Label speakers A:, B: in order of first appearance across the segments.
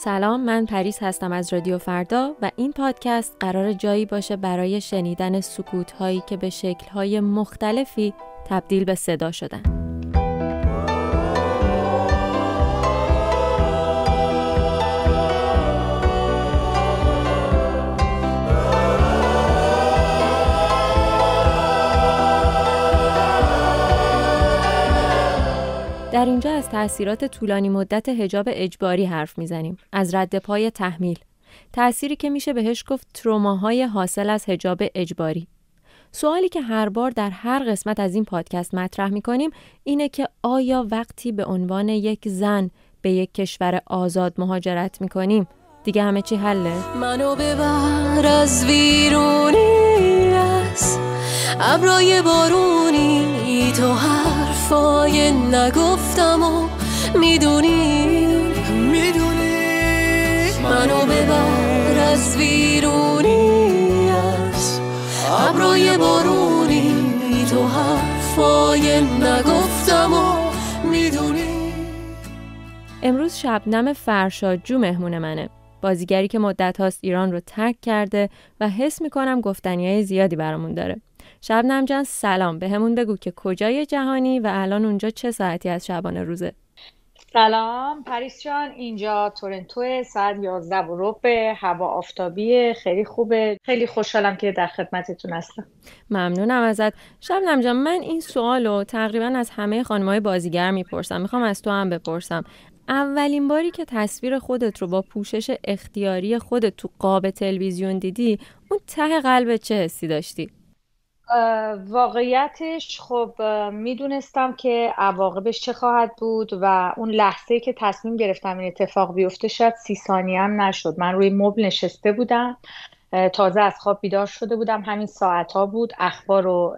A: سلام من پریس هستم از رادیو فردا و این پادکست قرار جایی باشه برای شنیدن سکوت هایی که به شکل های مختلفی تبدیل به صدا شدن در اینجا از تاثیرات طولانی مدت هجاب اجباری حرف میزنیم از رد پای تحمیل تأثیری که میشه بهش گفت تروماهای حاصل از هجاب اجباری سوالی که هر بار در هر قسمت از این پادکست مطرح میکنیم اینه که آیا وقتی به عنوان یک زن به یک کشور آزاد مهاجرت میکنیم دیگه همه چی حله؟ منو از ویرونی ابرای بارونی تو حرفای نگفتم و میدونی میدونی منو ببر از ویرونی از
B: ابرای بارونی تو
A: حرفای نگفتم و میدونی امروز شبنم فرشاد جو مهمون منه بازیگری که مدت هاست ایران رو ترک کرده و حس میکنم گفتنی های زیادی برامون داره شبنم جان سلام بهمون همون بگو که کجای جهانی و الان اونجا چه ساعتی از شبانه روزه
B: سلام پریس جان اینجا تورنتو ساعت 11 و ربع هوا آفتابیه خیلی خوبه خیلی خوشحالم که در خدمتتون هستم
A: ممنونم ازت شبنم جان من این سوال رو تقریبا از همه خانمای بازیگر میپرسم میخوام از تو هم بپرسم اولین باری که تصویر خودت رو با پوشش اختیاری خودت تو قاب تلویزیون دیدی اون ته قلب چه حسی داشتی
B: واقعیتش خب میدونستم که عواقبش چه خواهد بود و اون لحظه که تصمیم گرفتم این اتفاق بیفته شاید سی ثانیه هم نشد من روی مبل نشسته بودم تازه از خواب بیدار شده بودم همین ساعت ها بود اخبار رو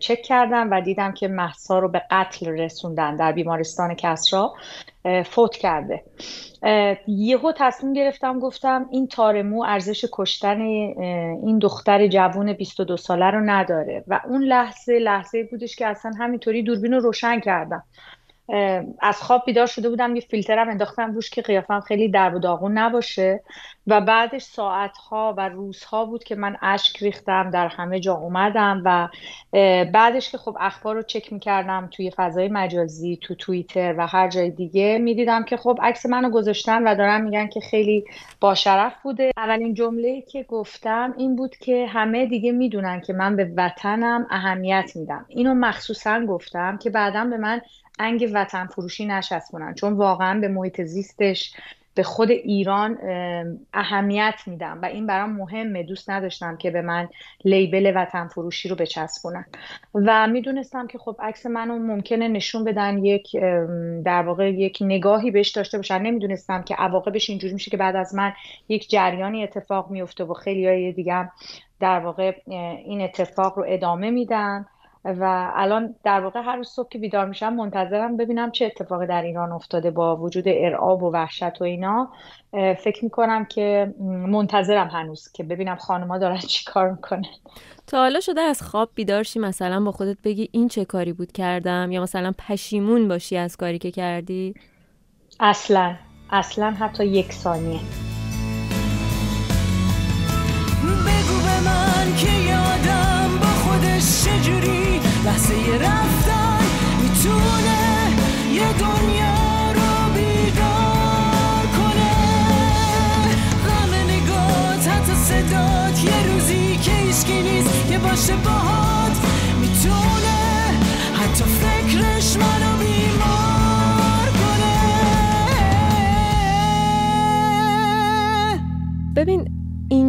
B: چک کردم و دیدم که محسا رو به قتل رسوندن در بیمارستان کسرا فوت کرده یهو تصمیم گرفتم گفتم این تارمو ارزش کشتن این دختر جوون 22 ساله رو نداره و اون لحظه لحظه بودش که اصلا همینطوری دوربین رو روشن کردم از خواب بیدار شده بودم یه فیلترم انداختم روش که قیافم خیلی در و داغون نباشه و بعدش ساعتها و روزها بود که من اشک ریختم در همه جا اومدم و بعدش که خب اخبار رو چک میکردم توی فضای مجازی تو توییتر و هر جای دیگه میدیدم که خب عکس منو گذاشتن و دارن میگن که خیلی باشرف بوده اولین جمله که گفتم این بود که همه دیگه میدونن که من به وطنم اهمیت میدم اینو مخصوصا گفتم که بعدا به من انگ وطن فروشی نشستونن چون واقعا به محیط زیستش به خود ایران اهمیت میدم و این برام مهمه دوست نداشتم که به من لیبل وطن فروشی رو بچسبونن و میدونستم که خب عکس منو ممکنه نشون بدن یک در واقع یک نگاهی بهش داشته باشن نمیدونستم که عواقبش اینجوری میشه که بعد از من یک جریانی اتفاق میفته و خیلی های دیگه در واقع این اتفاق رو ادامه میدن و الان در واقع هر روز صبح که بیدار میشم منتظرم ببینم چه اتفاقی در ایران افتاده با وجود ارعاب و وحشت و اینا فکر میکنم که منتظرم هنوز که ببینم خانما دارن چی کار میکنه. تا حالا شده
A: از خواب بیدار شی مثلا با خودت بگی این چه کاری بود کردم یا مثلا پشیمون باشی از
B: کاری که کردی اصلا اصلا حتی یک ثانیه بگو به من که یادم با خودش چجوری لحظه رفتن میتونه یه دنیا رو بیدار کنه غم نگات حتی صدات یه روزی که ایشکی نیست که باشه باهات میتونه حتی فکرش منو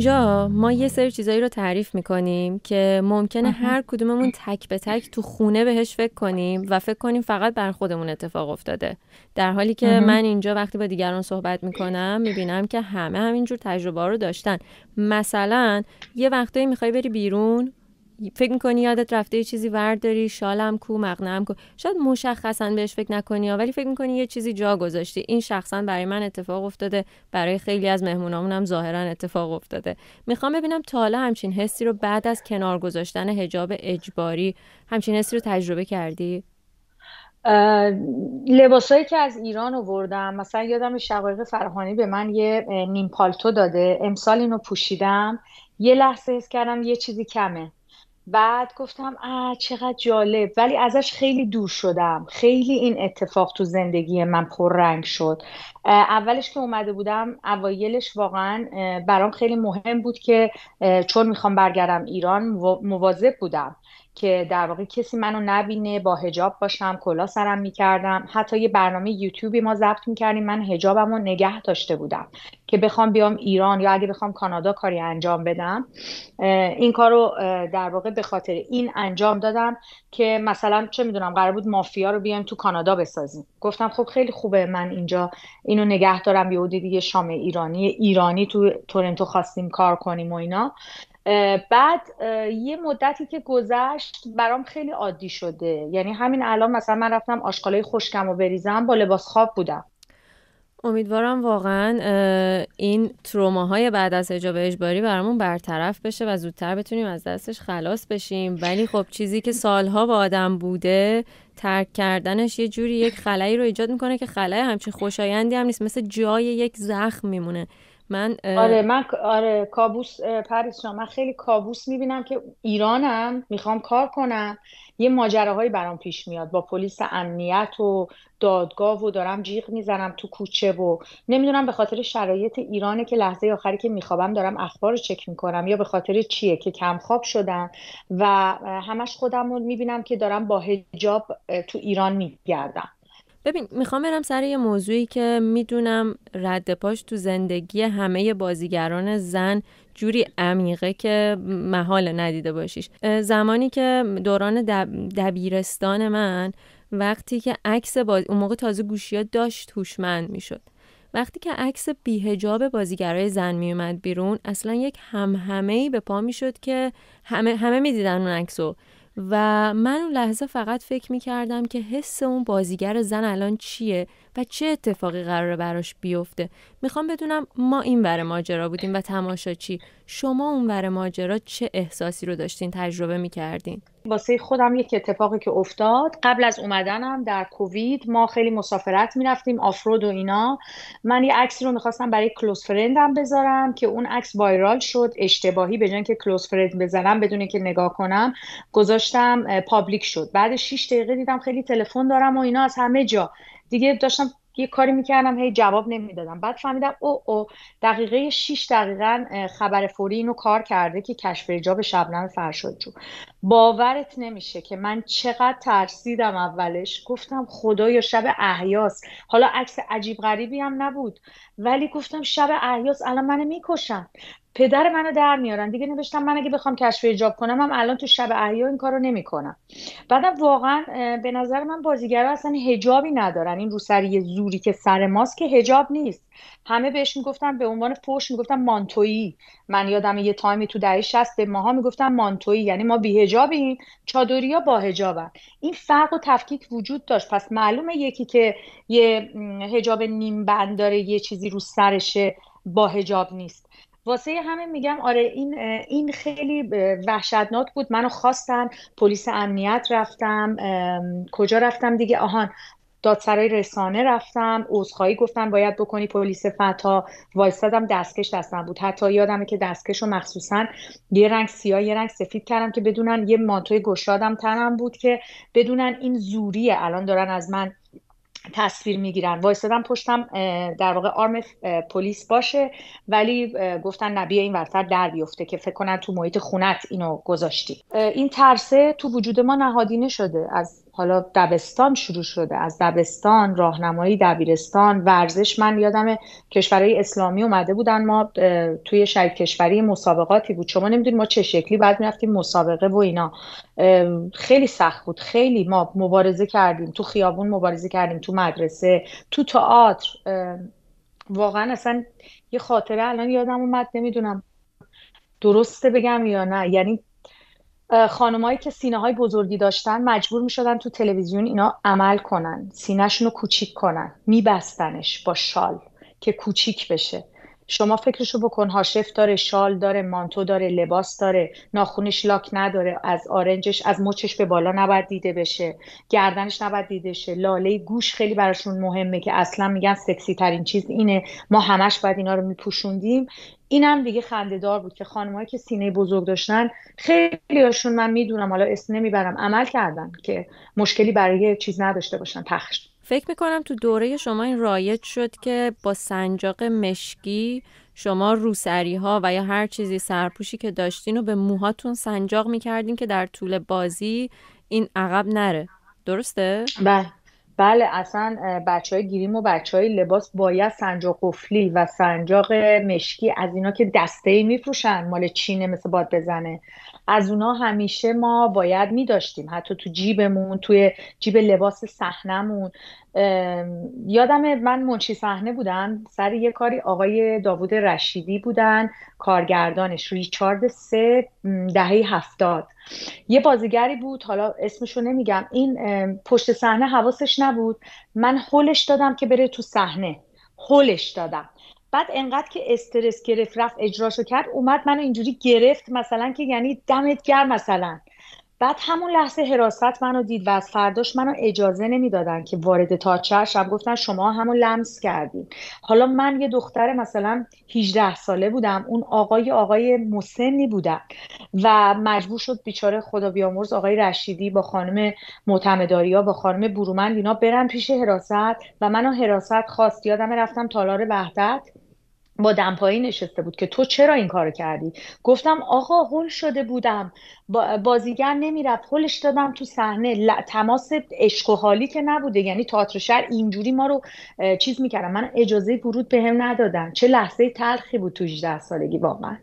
A: اینجا ما یه سری چیزایی رو تعریف میکنیم که ممکنه هر کدوممون تک به تک تو خونه بهش فکر کنیم و فکر کنیم فقط بر خودمون اتفاق افتاده در حالی که من اینجا وقتی با دیگران صحبت میکنم میبینم که همه همینجور تجربه رو داشتن مثلا یه وقتایی میخوای بری بیرون فکر میکنی یادت رفته یه چیزی ورداری شالم کو مغنم کو شاید مشخصا بهش فکر نکنی ها ولی فکر میکنی یه چیزی جا گذاشتی این شخصا برای من اتفاق افتاده برای خیلی از مهمونامون هم ظاهرا اتفاق افتاده میخوام ببینم تا حالا همچین حسی رو بعد از کنار گذاشتن
B: حجاب اجباری همچین حسی رو تجربه کردی لباسایی که از ایران آوردم مثلا یادم شقایق فرهانی به من یه نیم پالتو داده امسال اینو پوشیدم یه لحظه حس کردم یه چیزی کمه بعد گفتم چقدر جالب ولی ازش خیلی دور شدم خیلی این اتفاق تو زندگی من پررنگ شد اولش که اومده بودم اوایلش واقعا برام خیلی مهم بود که چون میخوام برگردم ایران مواظب بودم که در واقع کسی منو نبینه با هجاب باشم کلا سرم میکردم حتی یه برنامه یوتیوبی ما ضبط میکردیم من هجابم نگه داشته بودم که بخوام بیام ایران یا اگه بخوام کانادا کاری انجام بدم این کار رو در واقع به خاطر این انجام دادم که مثلا چه میدونم قرار بود مافیا رو بیام تو کانادا بسازیم گفتم خب خیلی خوبه من اینجا اینو نگه دارم یه دیگه شام ایرانی ایرانی تو تورنتو خواستیم کار کنیم و اینا بعد یه مدتی که گذشت برام خیلی عادی شده یعنی همین الان مثلا من رفتم آشقالای خشکم و بریزم با لباس خواب بودم
A: امیدوارم واقعا این تروماهای بعد از حجاب اجباری برامون برطرف بشه و زودتر بتونیم از دستش خلاص بشیم ولی خب چیزی که سالها با آدم بوده ترک کردنش یه جوری یک خلایی رو ایجاد میکنه که خلای همچین خوشایندی هم نیست مثل جای یک زخم میمونه من
B: آره من آره کابوس پریس من خیلی کابوس میبینم که ایرانم میخوام کار کنم یه ماجراهایی برام پیش میاد با پلیس امنیت و دادگاه و دارم جیغ میزنم تو کوچه و نمیدونم به خاطر شرایط ایرانه که لحظه آخری که میخوابم دارم اخبار رو چک میکنم یا به خاطر چیه که کم خواب شدم و همش خودم رو میبینم که دارم با هجاب تو ایران میگردم
A: ببین میخوام برم سر یه موضوعی که میدونم رد پاش تو زندگی همه بازیگران زن جوری عمیقه که محال ندیده باشیش زمانی که دوران دبیرستان من وقتی که عکس باز... اون موقع تازه گوشی ها داشت هوشمند میشد وقتی که عکس بیهجاب بازیگرای زن میومد بیرون اصلا یک همهمه ای به پا میشد که همه همه میدیدن اون عکسو و من اون لحظه فقط فکر می کردم که حس اون بازیگر زن الان چیه و چه اتفاقی قراره براش بیفته میخوام بدونم ما این ور ماجرا بودیم و تماشا چی شما اون ور ماجرا چه احساسی رو داشتین تجربه می
B: واسه خودم یک اتفاقی که افتاد قبل از اومدنم در کووید ما خیلی مسافرت میرفتیم آفرود و اینا من یه عکسی رو میخواستم برای کلوز فرندم بذارم که اون عکس وایرال شد اشتباهی به که کلوز فرند بزنم بدون که نگاه کنم گذاشتم پابلیک شد بعد 6 دقیقه دیدم خیلی تلفن دارم و اینا از همه جا دیگه داشتم یه کاری میکردم هی جواب نمیدادم بعد فهمیدم او او دقیقه 6 دقیقا خبر فوری اینو کار کرده که کشف به شبنم فرشادجو باورت نمیشه که من چقدر ترسیدم اولش گفتم خدایا شب احیاس حالا عکس عجیب غریبی هم نبود ولی گفتم شب احیاس الان منو میکشم پدر منو در میارن دیگه نوشتم من اگه بخوام کشف ایجاب کنم هم الان تو شب احیا این کارو نمیکنم بعدم واقعا به نظر من بازیگرا اصلا هجابی ندارن این روسری زوری که سر ماست که هجاب نیست همه بهش میگفتن به عنوان فوش میگفتن مانتویی من یادم یه تایمی تو دهه 60 ماها میگفتن مانتویی یعنی ما بی حجابیم چادریا با حجابن این فرق و تفکیک وجود داشت پس معلومه یکی که یه هجاب نیم بند داره یه چیزی رو سرشه با حجاب نیست واسه همه میگم آره این این خیلی وحشتناک بود منو خواستن پلیس امنیت رفتم کجا رفتم دیگه آهان دادسرای رسانه رفتم عذرخواهی گفتم باید بکنی پلیس فتا وایستادم دستکش دستم بود حتی یادمه که دستکش رو مخصوصا یه رنگ سیاه یه رنگ سفید کردم که بدونن یه مانتوی گشادم تنم بود که بدونن این زوریه الان دارن از من تصویر میگیرن وایستادن پشتم در واقع آرم پلیس باشه ولی گفتن نبی این ورتر در بیفته که فکر کنن تو محیط خونت اینو گذاشتی این ترسه تو وجود ما نهادینه شده از حالا دبستان شروع شده از دبستان راهنمایی دبیرستان ورزش من یادم کشورهای اسلامی اومده بودن ما توی شهید کشوری مسابقاتی بود شما نمیدونید ما چه شکلی بعد میرفتیم مسابقه و اینا خیلی سخت بود خیلی ما مبارزه کردیم تو خیابون مبارزه کردیم تو مدرسه تو تئاتر واقعا اصلا یه خاطره الان یادم اومد نمیدونم درسته بگم یا نه یعنی خانمایی که سینه های بزرگی داشتن مجبور می شدن تو تلویزیون اینا عمل کنن سینه رو کوچیک کنن میبستنش با شال که کوچیک بشه شما فکرشو بکن هاشف داره شال داره مانتو داره لباس داره ناخونش لاک نداره از آرنجش از مچش به بالا نباید دیده بشه گردنش نباید دیده شه لاله گوش خیلی براشون مهمه که اصلا میگن سکسی ترین چیز اینه ما همش باید اینا رو میپوشوندیم اینم دیگه خندهدار بود که خانمایی که سینه بزرگ داشتن خیلی هاشون من میدونم حالا اسم نمیبرم عمل کردن که مشکلی برای چیز نداشته باشن پخش فکر
A: میکنم تو دوره شما این رایج شد که با سنجاق مشکی شما روسری ها و یا هر چیزی سرپوشی که داشتین و به موهاتون سنجاق میکردین که در طول بازی این عقب
B: نره درسته؟ بله بله اصلا بچه های گیریم و بچه های لباس باید سنجاق قفلی و سنجاق مشکی از اینا که دسته ای میفروشن مال چینه مثل باد بزنه از اونا همیشه ما باید می حتی تو جیبمون توی جیب لباس صحنهمون یادم من منشی صحنه بودم سر یه کاری آقای داوود رشیدی بودن کارگردانش ریچارد سه دهه هفتاد یه بازیگری بود حالا اسمشو نمیگم این پشت صحنه حواسش نبود من هولش دادم که بره تو صحنه هولش دادم بعد انقدر که استرس گرفت رفت اجراشو کرد اومد منو اینجوری گرفت مثلا که یعنی دمت گرم مثلا بعد همون لحظه حراست منو دید و از فرداش منو اجازه نمیدادن که وارد تا شب گفتن شما همون لمس کردین حالا من یه دختر مثلا 18 ساله بودم اون آقای آقای مسنی بودم و مجبور شد بیچاره خدا بیامرز آقای رشیدی با خانم معتمداریا با خانم برومند اینا برن پیش حراست و منو حراست خواست یادم رفتم تالار وحدت با دمپایی نشسته بود که تو چرا این کارو کردی گفتم آقا هول شده بودم بازیگر نمیرفت هولش دادم تو صحنه تماس عشق و حالی که نبوده یعنی تئاتر شهر اینجوری ما رو چیز میکردم من اجازه ورود بهم ندادم چه لحظه تلخی بود تو 18 سالگی با من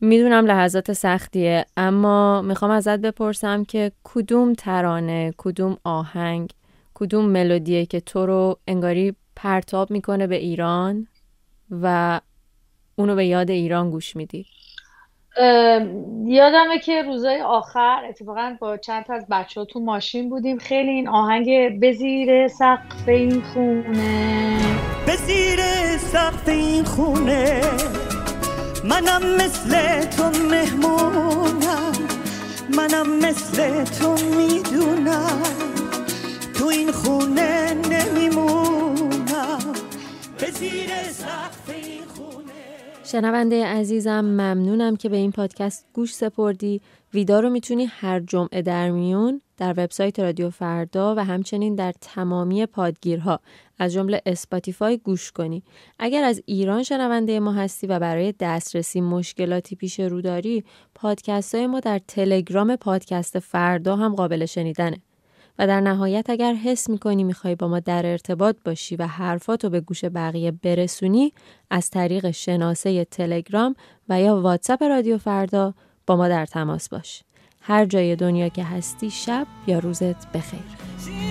A: میدونم لحظات سختیه اما میخوام ازت بپرسم که کدوم ترانه کدوم آهنگ کدوم ملودیه که تو رو انگاری پرتاب میکنه به ایران و اونو به یاد ایران گوش میدی
B: یادمه که روزای آخر اتفاقا با چند از بچه ها تو ماشین بودیم خیلی این آهنگ بزیر سقف این خونه بزیر سقف این خونه منم مثل تو مهمونم منم مثل تو
A: شنونده عزیزم ممنونم که به این پادکست گوش سپردی ویدا رو میتونی هر جمعه در میون در وبسایت رادیو فردا و همچنین در تمامی پادگیرها از جمله اسپاتیفای گوش کنی اگر از ایران شنونده ما هستی و برای دسترسی مشکلاتی پیش رو داری پادکست های ما در تلگرام پادکست فردا هم قابل شنیدنه و در نهایت اگر حس میکنی میخوای با ما در ارتباط باشی و حرفاتو به گوش بقیه برسونی از طریق شناسه تلگرام و یا واتساپ رادیو فردا با ما در تماس باش هر جای دنیا که هستی شب یا روزت بخیر